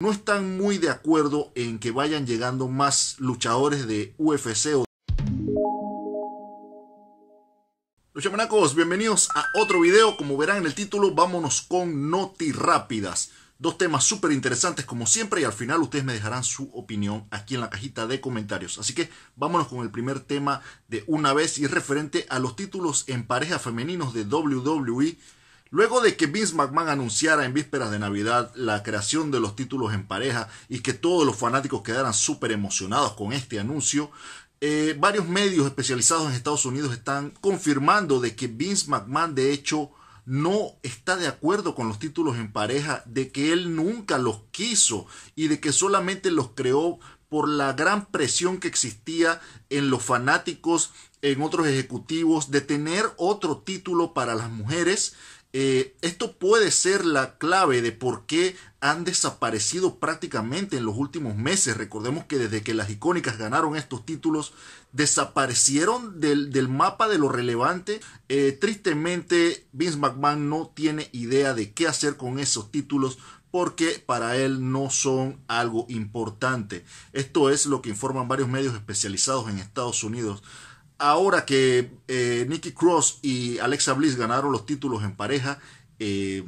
no están muy de acuerdo en que vayan llegando más luchadores de UFC o bienvenidos a otro video. Como verán en el título, vámonos con noti rápidas. Dos temas súper interesantes como siempre y al final ustedes me dejarán su opinión aquí en la cajita de comentarios. Así que vámonos con el primer tema de una vez y referente a los títulos en pareja femeninos de WWE Luego de que Vince McMahon anunciara en vísperas de Navidad la creación de los títulos en pareja y que todos los fanáticos quedaran súper emocionados con este anuncio, eh, varios medios especializados en Estados Unidos están confirmando de que Vince McMahon de hecho no está de acuerdo con los títulos en pareja, de que él nunca los quiso y de que solamente los creó por la gran presión que existía en los fanáticos, en otros ejecutivos, de tener otro título para las mujeres eh, esto puede ser la clave de por qué han desaparecido prácticamente en los últimos meses. Recordemos que desde que las icónicas ganaron estos títulos, desaparecieron del, mapa de lo relevante. Eh, tristemente, Vince McMahon no tiene idea de qué hacer con esos títulos porque para él no son algo importante. Esto es lo que informan varios medios especializados en Estados Unidos ahora que eh, Nicky Cross y Alexa Bliss ganaron los títulos en pareja, eh,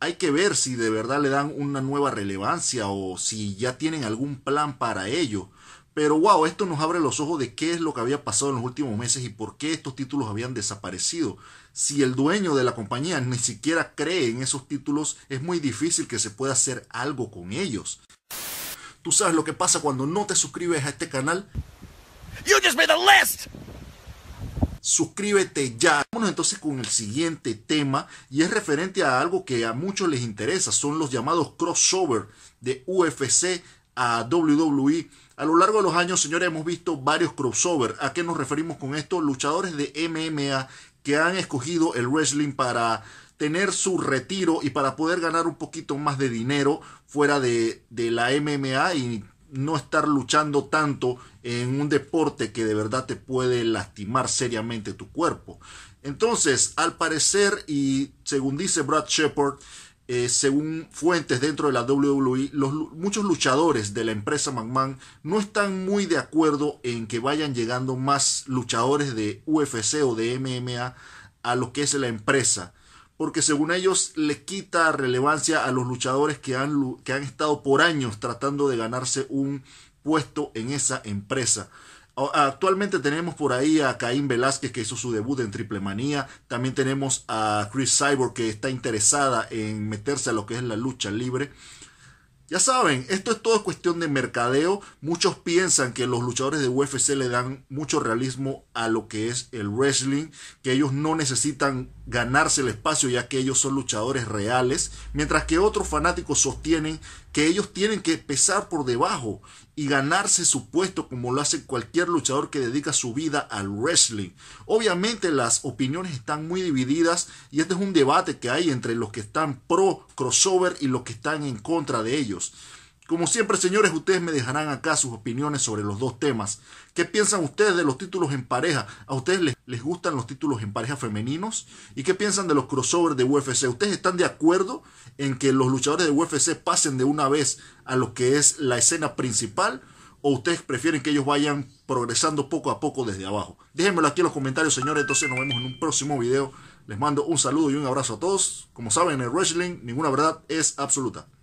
hay que ver si de verdad le dan una nueva relevancia o si ya tienen algún plan para ello. Pero wow, esto nos abre los ojos de qué es lo que había pasado en los últimos meses y por qué estos títulos habían desaparecido. Si el dueño de la compañía ni siquiera cree en esos títulos, es muy difícil que se pueda hacer algo con ellos. Tú sabes lo que pasa cuando no te suscribes a este canal. made Suscríbete ya. Vámonos entonces con el siguiente tema y es referente a algo que a muchos les interesa. Son los llamados crossover de UFC a WWE. A lo largo de los años, señores, hemos visto varios crossover. ¿A qué nos referimos con esto? Luchadores de MMA que han escogido el wrestling para tener su retiro y para poder ganar un poquito más de dinero fuera de, de la MMA y no estar luchando tanto en un deporte que de verdad te puede lastimar seriamente tu cuerpo. Entonces, al parecer, y según dice Brad Shepard, eh, según fuentes dentro de la WWE, muchos luchadores de la empresa McMahon no están muy de acuerdo en que vayan llegando más luchadores de UFC o de MMA a lo que es la empresa porque según ellos le quita relevancia a los luchadores que han, que han estado por años tratando de ganarse un puesto en esa empresa. Actualmente tenemos por ahí a Caín Velázquez que hizo su debut en Triple Manía. También tenemos a Chris Cyborg que está interesada en meterse a lo que es la lucha libre. Ya saben, esto es todo cuestión de mercadeo. Muchos piensan que los luchadores de UFC le dan mucho realismo a lo que es el wrestling, que ellos no necesitan ganarse el espacio ya que ellos son luchadores reales, mientras que otros fanáticos sostienen que ellos tienen que pesar por debajo y ganarse su puesto como lo hace cualquier luchador que dedica su vida al wrestling. Obviamente las opiniones están muy divididas y este es un debate que hay entre los que están pro crossover y los que están en contra de ellos. Como siempre, señores, ustedes me dejarán acá sus opiniones sobre los dos temas. ¿Qué piensan ustedes de los títulos en pareja? ¿A ustedes les, gustan los títulos en pareja femeninos? ¿Y qué piensan de los crossovers de UFC? ¿Ustedes están de acuerdo en que los luchadores de UFC pasen de una vez a lo que es la escena principal? ¿O ustedes prefieren que ellos vayan progresando poco a poco desde abajo? Déjenmelo aquí en los comentarios, señores. Entonces nos vemos en un próximo video. Les mando un saludo y un abrazo a todos. Como saben, en el wrestling ninguna verdad es absoluta.